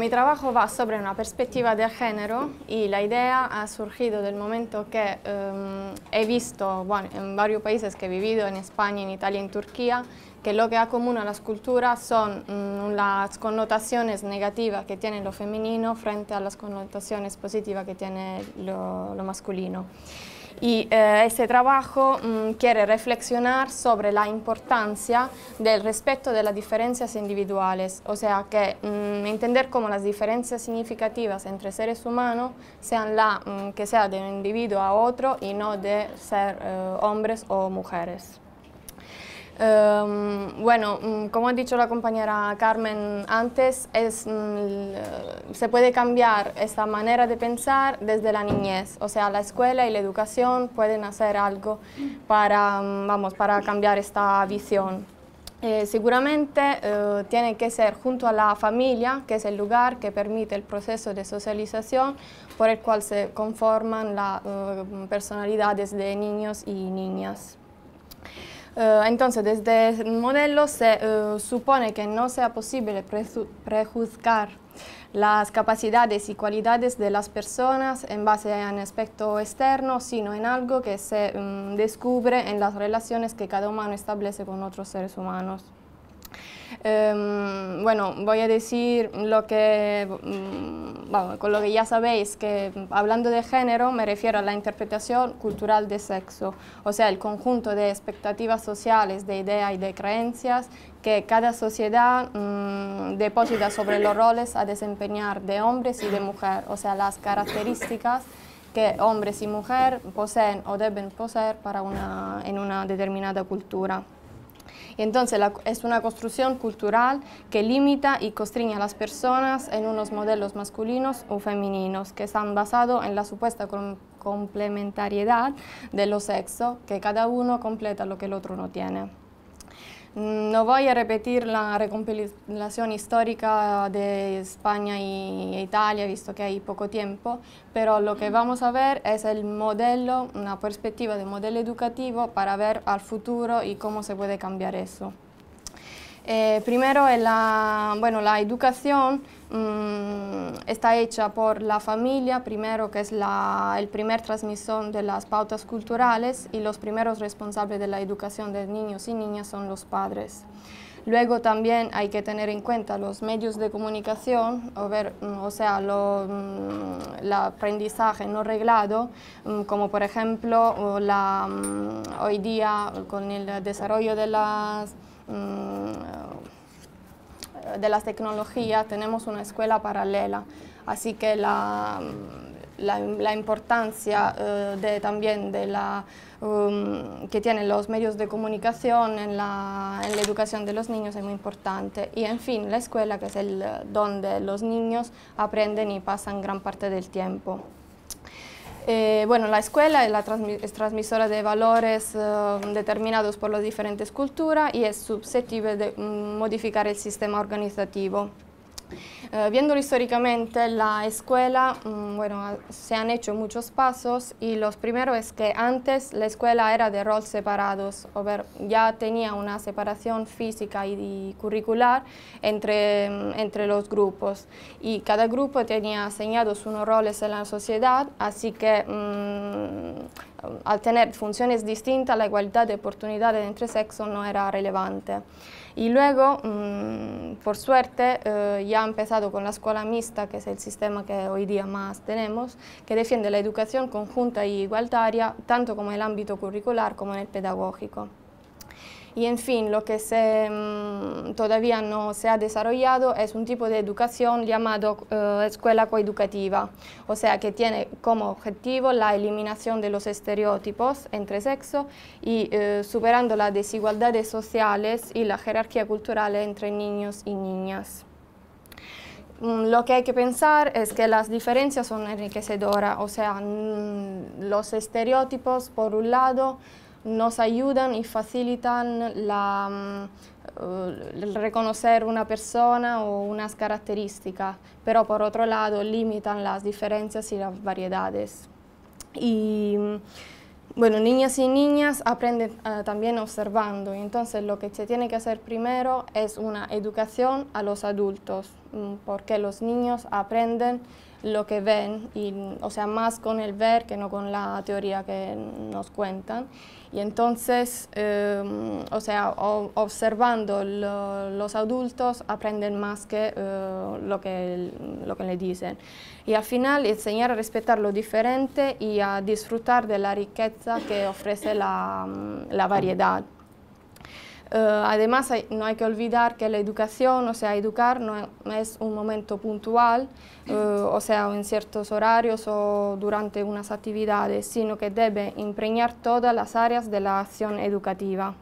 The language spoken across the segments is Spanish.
Mi trabajo va sobre una perspectiva de género y la idea ha surgido del momento que em, he visto bueno, en varios países que he vivido, en España, en Italia, en Turquía, que lo que común a las culturas son mm, las connotaciones negativas que tiene lo femenino frente a las connotaciones positivas que tiene lo masculino y este trabajo mm, quiere reflexionar sobre la importancia del respeto de las diferencias individuales, o sea que mm, entender cómo las diferencias significativas entre seres humanos sean la mm, que sea de un individuo a otro y no de ser eh, hombres o mujeres. Em, bueno, mm, como ha dicho la compañera Carmen antes, mm, se puede cambiar esta manera de pensar desde la niñez, o sea, la escuela y la educación pueden hacer algo para, mm, vamos, para cambiar esta visión. Eh, seguramente eh, tiene que ser junto a la familia, que es el lugar que permite el proceso de socialización por el cual se conforman las eh, personalidades de niños y niñas. Eh, entonces, desde el modelo se eh, supone que no sea posible prejuzgar las capacidades y cualidades de las personas en base a un aspecto externo, sino en algo que se mm, descubre en las relaciones que cada humano establece con otros seres humanos. Em, bueno, voy a decir lo que, bueno, mm, con lo que ya sabéis, que hablando de género me refiero a la interpretación cultural de sexo, o sea, el conjunto de expectativas sociales, de ideas y de creencias que cada sociedad mm, deposita sobre los roles a desempeñar de hombres y de mujer, o sea, las características que hombres y mujeres poseen o deben poseer para una, en una determinada cultura. Entonces es una construcción cultural que limita y constriña a las personas en unos modelos masculinos o femeninos que están basados en la supuesta complementariedad de los sexos, que cada uno completa lo que el otro no tiene. Mm, no voy a repetir la recompilación histórica de España y Italia, visto que hay poco tiempo, pero lo que vamos a ver es el modelo, una perspectiva de modelo educativo para ver al futuro y cómo se puede cambiar eso. Eh, primero, la, bueno, la educación mm, está hecha por la familia, primero que es la, el primer transmisión de las pautas culturales y los primeros responsables de la educación de niños y niñas son los padres. Luego también hay que tener en cuenta los medios de comunicación, o, ver, mm, o sea, lo, mm, el aprendizaje no reglado, como por ejemplo la, hoy día con el desarrollo de las Mm, de las tecnologías, tenemos una escuela paralela, así que la, mm, importancia eh, de, también de la, um, que tienen los medios de comunicación en la, en la, educación de los niños es muy importante. Y en fin, la escuela, que es el eh, donde los niños aprenden y pasan gran parte del tiempo. Eh, bueno, la escuela es la transmisora de valores eh, determinados por las diferentes culturas y es susceptible de mm, modificar el sistema organizativo. Eh, viendo históricamente, la escuela, mm, bueno, se han hecho muchos pasos y los primero es que antes la escuela era de roles separados, ya tenía una separación física y, curricular entre, mm, entre los grupos y cada grupo tenía asignados unos roles en la sociedad, así que... Mm, eh, al tener funciones distintas, la igualdad de oportunidades entre sexos no era relevante. Y luego, mm, por suerte, eh, ya ha empezado con la escuela mixta, que es el sistema que hoy día más tenemos, que defiende la educación conjunta y igualitaria, tanto como en el ámbito curricular como en el pedagógico. Y en fin, lo que se, mm, todavía no se ha desarrollado es un tipo de educación llamado eh, escuela coeducativa, o sea que tiene como objetivo la eliminación de los estereotipos entre sexo y eh, superando las desigualdades sociales y la jerarquía cultural entre niños y niñas mm, lo que hay que pensar es que las diferencias son enriquecedoras, o sea, mm, los estereotipos, por un lado, nos ayudan y facilitan la, mm, eh, reconocer una persona o unas características, pero por otro lado limitan las diferencias y las variedades. Y, mm, bueno, niñas y niñas aprenden eh, también observando, entonces lo que se tiene que hacer primero es una educación a los adultos, mm, porque los niños aprenden lo que ven, y, o sea, más con el ver que no con la teoría que nos cuentan. Y entonces, em, o sea, observando los adultos aprenden más que, eh, lo que lo que le dicen. Y al final, enseñar a respetar lo diferente y a disfrutar de la riqueza que ofrece la variedad. Eh, además, no hay que olvidar que la educación, o sea, educar no es un momento puntual, eh, o sea, en ciertos horarios o durante unas actividades, sino que debe impregnar todas las áreas de la acción educativa.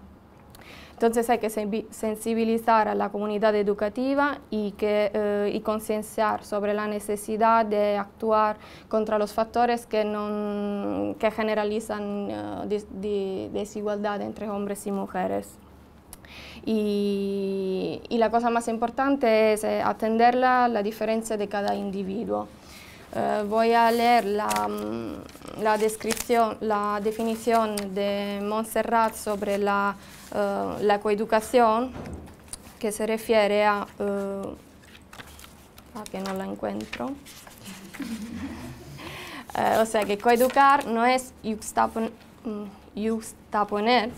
Entonces hay que sensibilizar a la comunidad educativa eh, y, concienciar sobre la necesidad de actuar contra los factores que, generalizan desigualdad entre hombres y mujeres y, la cosa más importante es eh, atender la, la diferencia de cada individuo. Eh, voy a leer la, mm, la, la definición de Montserrat sobre la, eh, coeducación que se refiere a... ¿A que no la encuentro. o sea que coeducar no es mm, yuxtaponer,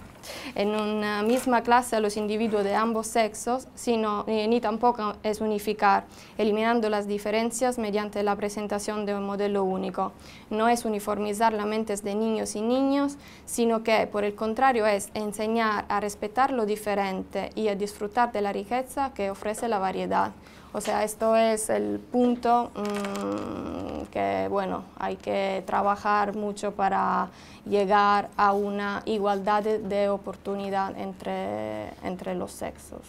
en una misma clase a los individuos de ambos sexos, eh, ni tampoco es unificar, eliminando las diferencias mediante la presentación de un modelo único. No es uniformizar las mentes de niños y niños, sino que, por el contrario, es enseñar a respetar lo diferente y a disfrutar de la riqueza que ofrece la variedad. O sea, esto es el punto mm, que, bueno, hay que trabajar mucho para llegar a una igualdad de, oportunidad entre, entre los sexos.